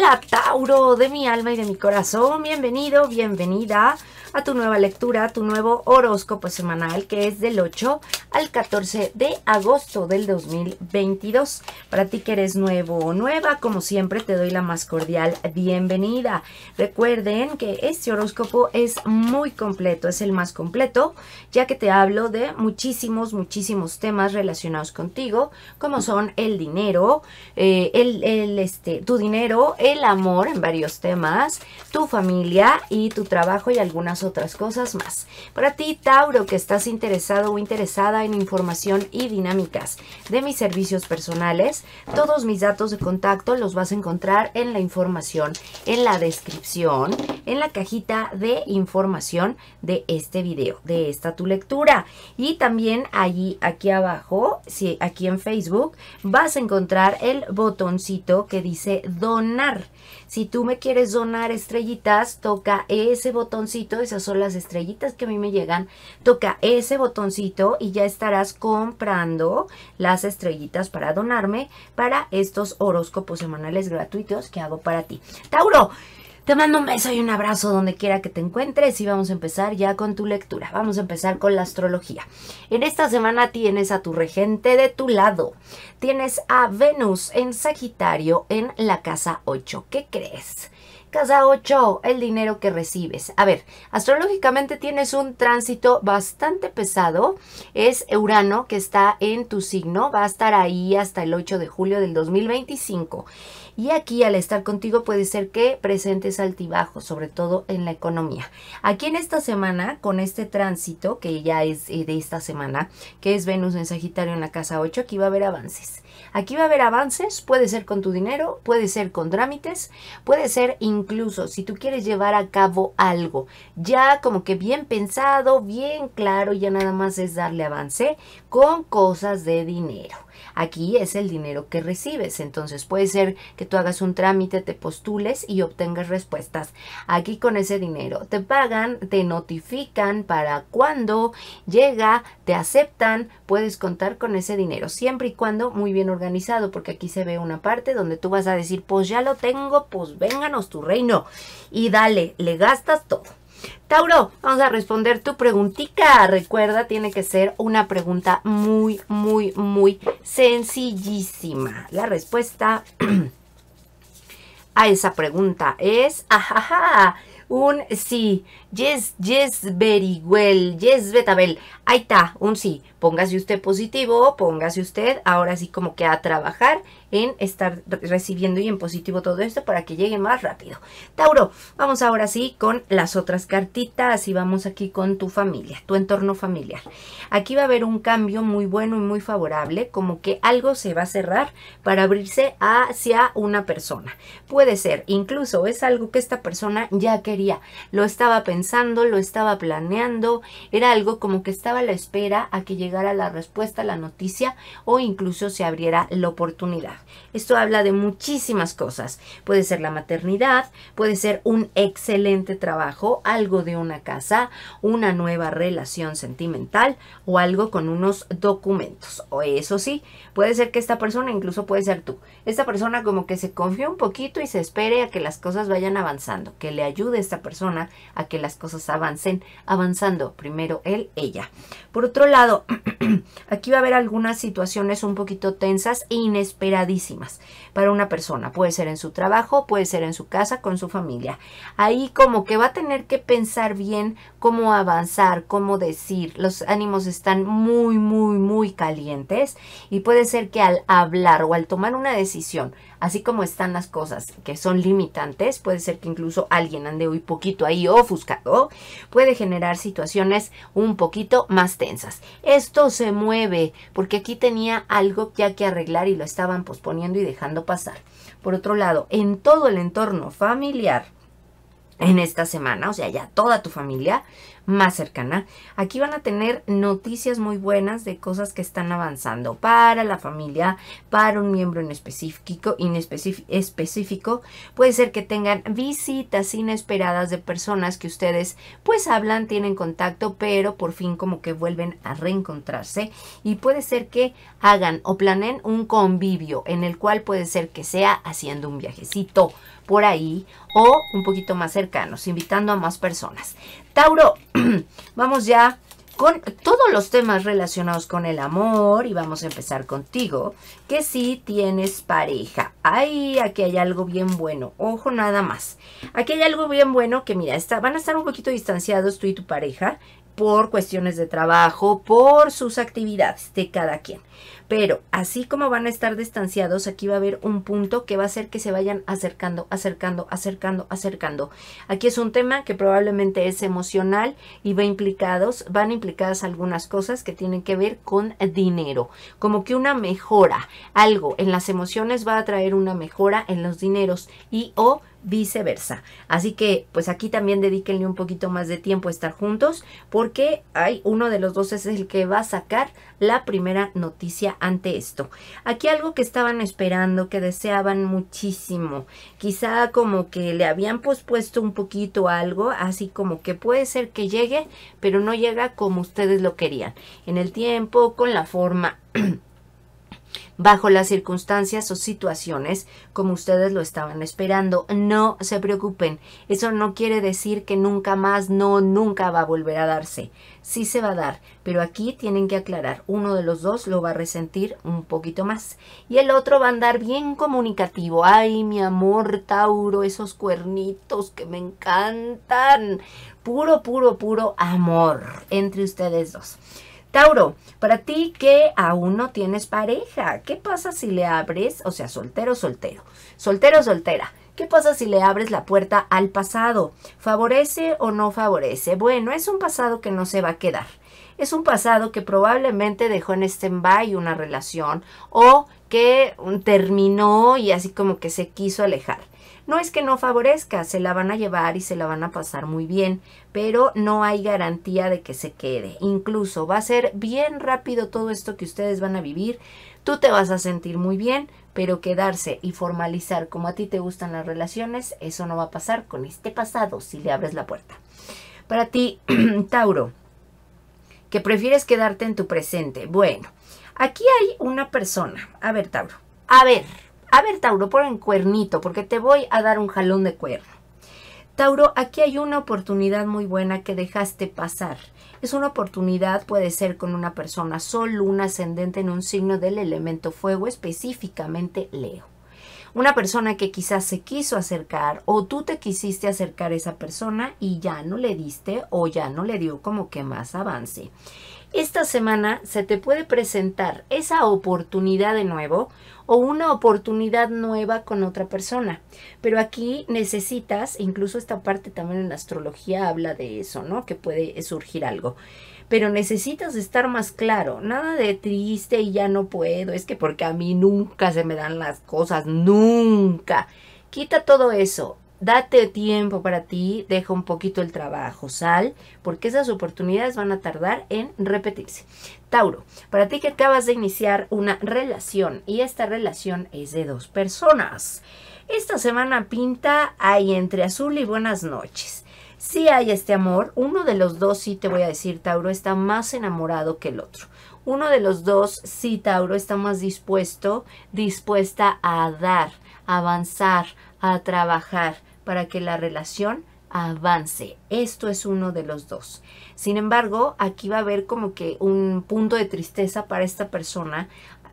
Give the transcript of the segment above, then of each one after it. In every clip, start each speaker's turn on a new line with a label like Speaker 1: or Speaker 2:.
Speaker 1: la Tauro de mi alma y de mi corazón, bienvenido, bienvenida a tu nueva lectura, tu nuevo horóscopo semanal que es del 8 al 14 de agosto del 2022. Para ti que eres nuevo o nueva, como siempre te doy la más cordial bienvenida. Recuerden que este horóscopo es muy completo, es el más completo, ya que te hablo de muchísimos, muchísimos temas relacionados contigo, como son el dinero, eh, el, este, tu dinero, el amor en varios temas, tu familia y tu trabajo y algunas otras cosas más. Para ti, Tauro, que estás interesado o interesada en información y dinámicas de mis servicios personales, todos mis datos de contacto los vas a encontrar en la información, en la descripción, en la cajita de información de este video, de esta tu lectura. Y también allí, aquí abajo, si aquí en Facebook, vas a encontrar el botoncito que dice donar si tú me quieres donar estrellitas, toca ese botoncito, esas son las estrellitas que a mí me llegan, toca ese botoncito y ya estarás comprando las estrellitas para donarme para estos horóscopos semanales gratuitos que hago para ti. Tauro, te mando un beso y un abrazo donde quiera que te encuentres y vamos a empezar ya con tu lectura. Vamos a empezar con la astrología. En esta semana tienes a tu regente de tu lado. Tienes a Venus en Sagitario en la casa 8. ¿Qué crees? Casa 8, el dinero que recibes. A ver, astrológicamente tienes un tránsito bastante pesado. Es Urano que está en tu signo. Va a estar ahí hasta el 8 de julio del 2025. Y aquí al estar contigo puede ser que presentes altibajos, sobre todo en la economía. Aquí en esta semana, con este tránsito que ya es eh, de esta semana, que es Venus en Sagitario en la casa 8, aquí va a haber avances Aquí va a haber avances, puede ser con tu dinero, puede ser con trámites, puede ser incluso si tú quieres llevar a cabo algo, ya como que bien pensado, bien claro, ya nada más es darle avance con cosas de dinero. Aquí es el dinero que recibes, entonces puede ser que tú hagas un trámite, te postules y obtengas respuestas. Aquí con ese dinero te pagan, te notifican para cuando llega, te aceptan, puedes contar con ese dinero, siempre y cuando muy bien organizado organizado, porque aquí se ve una parte donde tú vas a decir, pues ya lo tengo, pues vénganos tu reino. Y dale, le gastas todo. Tauro, vamos a responder tu preguntita. Recuerda, tiene que ser una pregunta muy, muy, muy sencillísima. La respuesta a esa pregunta es, ajaja, un sí. Yes, yes, very well. Yes, Betabel. Ahí está, un sí. Póngase usted positivo, póngase usted ahora sí como que a trabajar en estar recibiendo y en positivo todo esto para que llegue más rápido. Tauro, vamos ahora sí con las otras cartitas y vamos aquí con tu familia, tu entorno familiar. Aquí va a haber un cambio muy bueno y muy favorable, como que algo se va a cerrar para abrirse hacia una persona. Puede ser, incluso es algo que esta persona ya quería, lo estaba pensando, lo estaba planeando, era algo como que estaba a la espera a que llegara la respuesta, la noticia o incluso se abriera la oportunidad. Esto habla de muchísimas cosas. Puede ser la maternidad, puede ser un excelente trabajo, algo de una casa, una nueva relación sentimental o algo con unos documentos. O eso sí, puede ser que esta persona, incluso puede ser tú, esta persona como que se confía un poquito y se espere a que las cosas vayan avanzando, que le ayude a esta persona a que las cosas avancen, avanzando primero él, ella. Por otro lado, aquí va a haber algunas situaciones un poquito tensas e inesperadas para una persona. Puede ser en su trabajo, puede ser en su casa, con su familia. Ahí como que va a tener que pensar bien cómo avanzar, cómo decir. Los ánimos están muy, muy, muy calientes y puede ser que al hablar o al tomar una decisión así como están las cosas que son limitantes, puede ser que incluso alguien ande hoy poquito ahí ofuscado, puede generar situaciones un poquito más tensas. Esto se mueve porque aquí tenía algo ya que arreglar y lo estaban posponiendo y dejando pasar. Por otro lado, en todo el entorno familiar, en esta semana, o sea, ya toda tu familia, más cercana. Aquí van a tener noticias muy buenas de cosas que están avanzando para la familia, para un miembro en específico, específico. Puede ser que tengan visitas inesperadas de personas que ustedes pues hablan, tienen contacto, pero por fin como que vuelven a reencontrarse. Y puede ser que hagan o planeen un convivio en el cual puede ser que sea haciendo un viajecito por ahí o un poquito más cercanos, invitando a más personas. Tauro, vamos ya con todos los temas relacionados con el amor y vamos a empezar contigo, que si tienes pareja. Ay, aquí hay algo bien bueno, ojo nada más. Aquí hay algo bien bueno que mira, está, van a estar un poquito distanciados tú y tu pareja por cuestiones de trabajo, por sus actividades de cada quien. Pero así como van a estar distanciados, aquí va a haber un punto que va a hacer que se vayan acercando, acercando, acercando, acercando. Aquí es un tema que probablemente es emocional y va implicados, van implicadas algunas cosas que tienen que ver con dinero. Como que una mejora, algo en las emociones va a traer una mejora en los dineros y o viceversa. Así que pues aquí también dedíquenle un poquito más de tiempo a estar juntos porque hay uno de los dos es el que va a sacar la primera noticia ante esto. Aquí algo que estaban esperando, que deseaban muchísimo, quizá como que le habían pospuesto un poquito algo, así como que puede ser que llegue, pero no llega como ustedes lo querían, en el tiempo, con la forma. bajo las circunstancias o situaciones como ustedes lo estaban esperando. No se preocupen, eso no quiere decir que nunca más, no, nunca va a volver a darse. Sí se va a dar, pero aquí tienen que aclarar, uno de los dos lo va a resentir un poquito más y el otro va a andar bien comunicativo. Ay, mi amor Tauro, esos cuernitos que me encantan. Puro, puro, puro amor entre ustedes dos. Tauro, para ti que aún no tienes pareja, ¿qué pasa si le abres, o sea, soltero, soltero, soltero, soltera? ¿Qué pasa si le abres la puerta al pasado? ¿Favorece o no favorece? Bueno, es un pasado que no se va a quedar. Es un pasado que probablemente dejó en stand-by una relación o que terminó y así como que se quiso alejar. No es que no favorezca, se la van a llevar y se la van a pasar muy bien, pero no hay garantía de que se quede. Incluso va a ser bien rápido todo esto que ustedes van a vivir. Tú te vas a sentir muy bien, pero quedarse y formalizar como a ti te gustan las relaciones, eso no va a pasar con este pasado si le abres la puerta. Para ti, Tauro, que prefieres quedarte en tu presente. Bueno, aquí hay una persona. A ver, Tauro. A ver, a ver, Tauro, por en cuernito, porque te voy a dar un jalón de cuerno. Tauro, aquí hay una oportunidad muy buena que dejaste pasar. Es una oportunidad, puede ser con una persona sol, un ascendente en un signo del elemento fuego, específicamente Leo. Una persona que quizás se quiso acercar o tú te quisiste acercar a esa persona y ya no le diste o ya no le dio como que más avance esta semana se te puede presentar esa oportunidad de nuevo o una oportunidad nueva con otra persona. Pero aquí necesitas, incluso esta parte también en la astrología habla de eso, ¿no? Que puede surgir algo. Pero necesitas estar más claro, nada de triste y ya no puedo, es que porque a mí nunca se me dan las cosas, nunca. Quita todo eso, date tiempo para ti, deja un poquito el trabajo, sal, porque esas oportunidades van a tardar en repetirse. Tauro, para ti que acabas de iniciar una relación y esta relación es de dos personas. Esta semana pinta hay entre azul y buenas noches. Si hay este amor, uno de los dos, sí te voy a decir, Tauro, está más enamorado que el otro uno de los dos, sí, Tauro, está más dispuesto, dispuesta a dar, a avanzar, a trabajar, para que la relación avance. Esto es uno de los dos. Sin embargo, aquí va a haber como que un punto de tristeza para esta persona.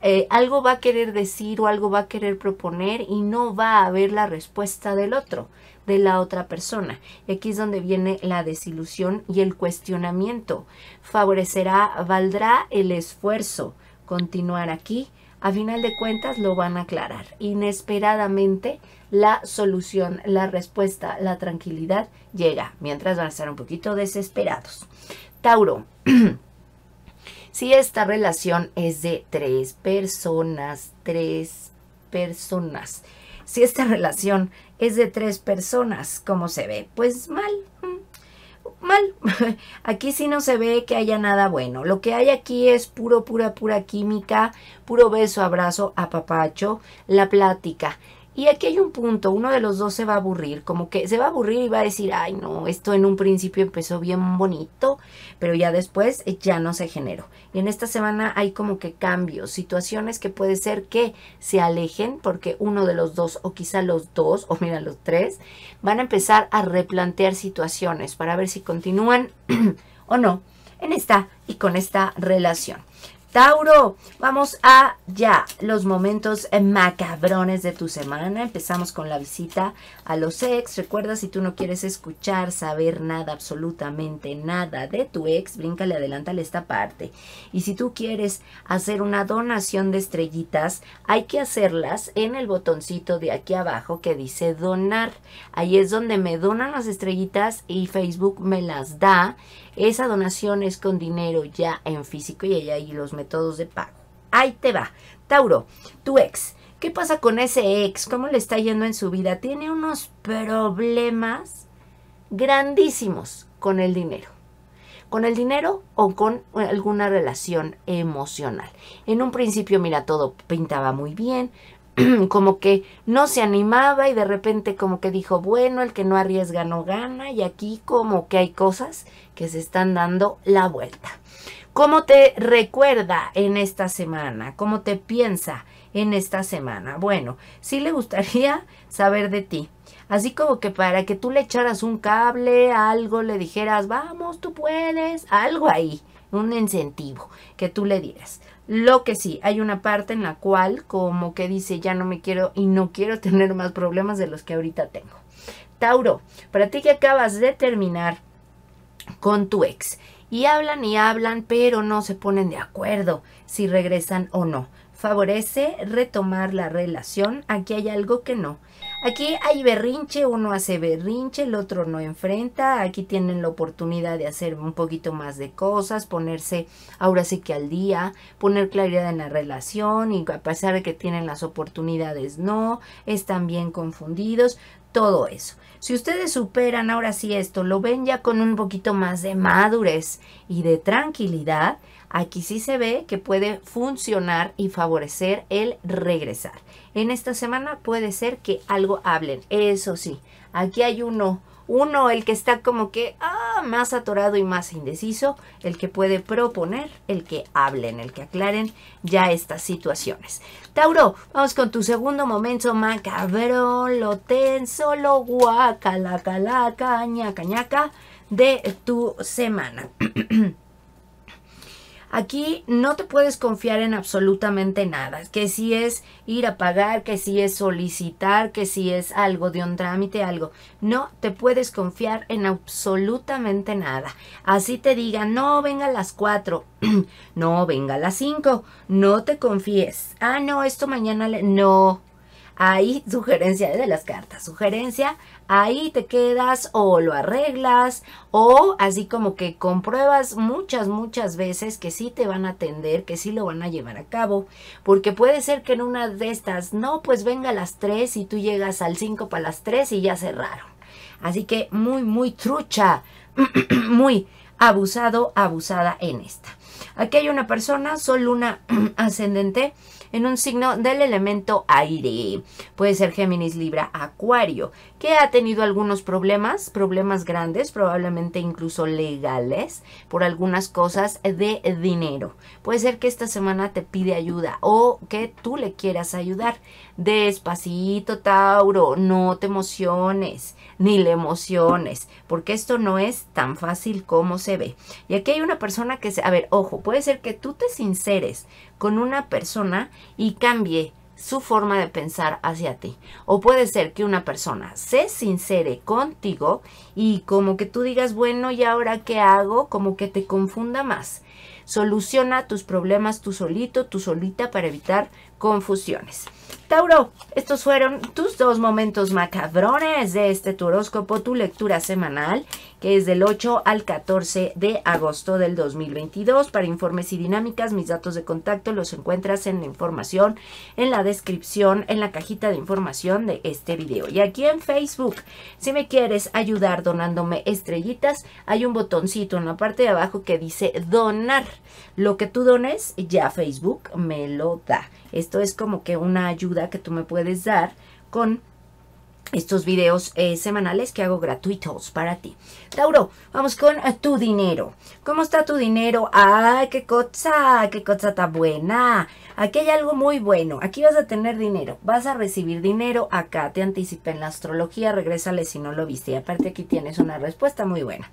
Speaker 1: Eh, algo va a querer decir o algo va a querer proponer y no va a haber la respuesta del otro, de la otra persona. Y aquí es donde viene la desilusión y el cuestionamiento. Favorecerá, valdrá el esfuerzo continuar aquí. A final de cuentas lo van a aclarar. Inesperadamente la solución, la respuesta, la tranquilidad llega, mientras van a estar un poquito desesperados. Tauro, si esta relación es de tres personas, tres personas, si esta relación es de tres personas, ¿cómo se ve? Pues mal, mm, mal. Aquí sí no se ve que haya nada bueno. Lo que hay aquí es puro, pura, pura química, puro beso, abrazo, apapacho, la plática. Y aquí hay un punto, uno de los dos se va a aburrir, como que se va a aburrir y va a decir, ay no, esto en un principio empezó bien bonito, pero ya después ya no se generó. Y en esta semana hay como que cambios, situaciones que puede ser que se alejen porque uno de los dos o quizá los dos o mira los tres van a empezar a replantear situaciones para ver si continúan o no en esta y con esta relación. Tauro, vamos a ya Los momentos macabrones de tu semana. Empezamos con la visita a los ex. Recuerda, si tú no quieres escuchar, saber nada, absolutamente nada de tu ex, bríncale, adelántale esta parte. Y si tú quieres hacer una donación de estrellitas, hay que hacerlas en el botoncito de aquí abajo que dice donar. Ahí es donde me donan las estrellitas y Facebook me las da. Esa donación es con dinero ya en físico y ahí los todos de pago. Ahí te va. Tauro, tu ex. ¿Qué pasa con ese ex? ¿Cómo le está yendo en su vida? Tiene unos problemas grandísimos con el dinero. Con el dinero o con alguna relación emocional. En un principio, mira, todo pintaba muy bien, como que no se animaba y de repente como que dijo, bueno, el que no arriesga no gana y aquí como que hay cosas que se están dando la vuelta. ¿Cómo te recuerda en esta semana? ¿Cómo te piensa en esta semana? Bueno, sí le gustaría saber de ti. Así como que para que tú le echaras un cable, algo, le dijeras, vamos, tú puedes, algo ahí, un incentivo que tú le dieras. Lo que sí, hay una parte en la cual como que dice, ya no me quiero y no quiero tener más problemas de los que ahorita tengo. Tauro, para ti que acabas de terminar con tu ex y hablan y hablan, pero no se ponen de acuerdo si regresan o no. Favorece retomar la relación. Aquí hay algo que no. Aquí hay berrinche, uno hace berrinche, el otro no enfrenta, aquí tienen la oportunidad de hacer un poquito más de cosas, ponerse ahora sí que al día, poner claridad en la relación y a pesar de que tienen las oportunidades no, están bien confundidos, todo eso. Si ustedes superan ahora sí esto, lo ven ya con un poquito más de madurez y de tranquilidad, Aquí sí se ve que puede funcionar y favorecer el regresar. En esta semana puede ser que algo hablen. Eso sí, aquí hay uno uno, el que está como que ah, más atorado y más indeciso, el que puede proponer, el que hablen, el que aclaren ya estas situaciones. Tauro, vamos con tu segundo momento cabrón, lo tenso, lo guaca, la calaca, de tu semana. Aquí no te puedes confiar en absolutamente nada, que si es ir a pagar, que si es solicitar, que si es algo de un trámite, algo. No te puedes confiar en absolutamente nada. Así te diga, no, venga a las 4, no, venga a las 5, no te confíes. Ah, no, esto mañana le... No, Ahí, sugerencia de las cartas, sugerencia, ahí te quedas o lo arreglas o así como que compruebas muchas, muchas veces que sí te van a atender, que sí lo van a llevar a cabo, porque puede ser que en una de estas, no, pues venga a las 3 y tú llegas al 5 para las 3 y ya cerraron. Así que muy, muy trucha, muy abusado, abusada en esta. Aquí hay una persona, solo una ascendente, en un signo del elemento aire. Puede ser Géminis, Libra, Acuario, que ha tenido algunos problemas, problemas grandes, probablemente incluso legales, por algunas cosas de dinero. Puede ser que esta semana te pide ayuda o que tú le quieras ayudar. Despacito, Tauro, no te emociones, ni le emociones, porque esto no es tan fácil como se ve. Y aquí hay una persona que, se, a ver, ojo, puede ser que tú te sinceres con una persona y cambie su forma de pensar hacia ti. O puede ser que una persona se sincere contigo y como que tú digas, bueno, ¿y ahora qué hago? Como que te confunda más. Soluciona tus problemas tú solito, tú solita para evitar confusiones. Tauro, estos fueron tus dos momentos macabrones de este tu horóscopo, tu lectura semanal, que es del 8 al 14 de agosto del 2022. Para informes y dinámicas, mis datos de contacto los encuentras en la información, en la descripción, en la cajita de información de este video. Y aquí en Facebook, si me quieres ayudar donándome estrellitas, hay un botoncito en la parte de abajo que dice donar. Lo que tú dones, ya Facebook me lo da. Esto es como que una ayuda que tú me puedes dar con estos videos eh, semanales que hago gratuitos para ti. Tauro, vamos con eh, tu dinero. ¿Cómo está tu dinero? ¡Ay, qué cosa! ¡Qué cosa tan buena! Aquí hay algo muy bueno. Aquí vas a tener dinero. Vas a recibir dinero. Acá te anticipé en la astrología. Regrésale si no lo viste. Y aparte aquí tienes una respuesta muy buena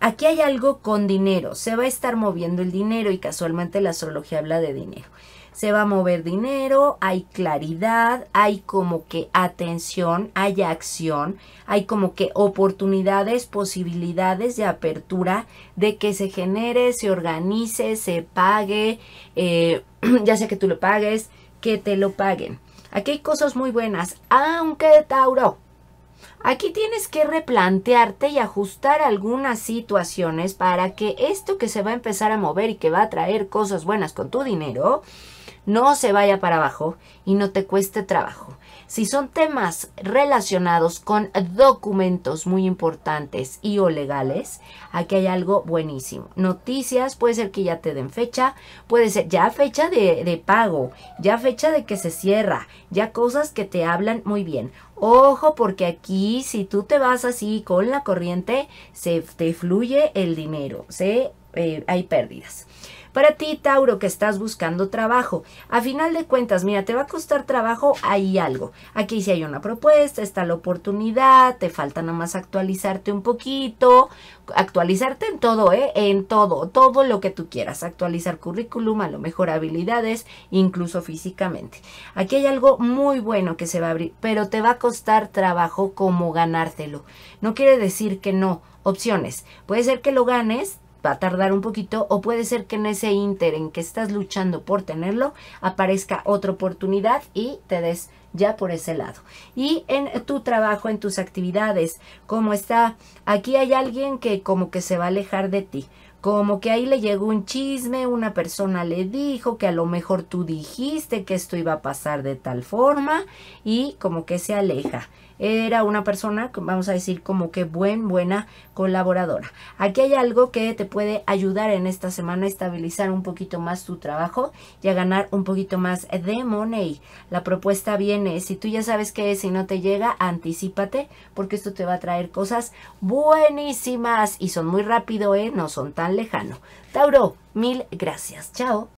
Speaker 1: aquí hay algo con dinero, se va a estar moviendo el dinero y casualmente la astrología habla de dinero se va a mover dinero, hay claridad, hay como que atención, hay acción, hay como que oportunidades, posibilidades de apertura, de que se genere, se organice, se pague, eh, ya sea que tú lo pagues, que te lo paguen. Aquí hay cosas muy buenas, aunque Tauro. Aquí tienes que replantearte y ajustar algunas situaciones para que esto que se va a empezar a mover y que va a traer cosas buenas con tu dinero, no se vaya para abajo y no te cueste trabajo. Si son temas relacionados con documentos muy importantes y o legales, aquí hay algo buenísimo. Noticias, puede ser que ya te den fecha, puede ser ya fecha de, pago, ya fecha de que se cierra, ya cosas que te hablan muy bien. Ojo porque aquí si tú te vas así con la corriente, se te fluye el dinero, se, eh, hay pérdidas. Para ti, Tauro, que estás buscando trabajo, a final de cuentas, mira, te va a costar trabajo hay algo. Aquí sí hay una propuesta, está la oportunidad, te falta nada más actualizarte un poquito, actualizarte en todo, ¿eh? En todo, todo lo que tú quieras, actualizar currículum, a lo mejor habilidades, incluso físicamente. Aquí hay algo muy bueno que se va a abrir, pero te va a costar trabajo como ganártelo. No quiere decir que no, opciones. Puede ser que lo ganes, va a tardar un poquito o puede ser que en ese ínter en que estás luchando por tenerlo aparezca otra oportunidad y te des ya por ese lado. Y en tu trabajo, en tus actividades, como está, aquí hay alguien que como que se va a alejar de ti. Como que ahí le llegó un chisme, una persona le dijo que a lo mejor tú dijiste que esto iba a pasar de tal forma y como que se aleja. Era una persona, vamos a decir, como que buen, buena colaboradora. Aquí hay algo que te puede ayudar en esta semana a estabilizar un poquito más tu trabajo y a ganar un poquito más de money. La propuesta viene, si tú ya sabes es si no te llega, anticipate porque esto te va a traer cosas buenísimas y son muy rápido, ¿eh? no son tan lejano. Tauro, mil gracias. Chao.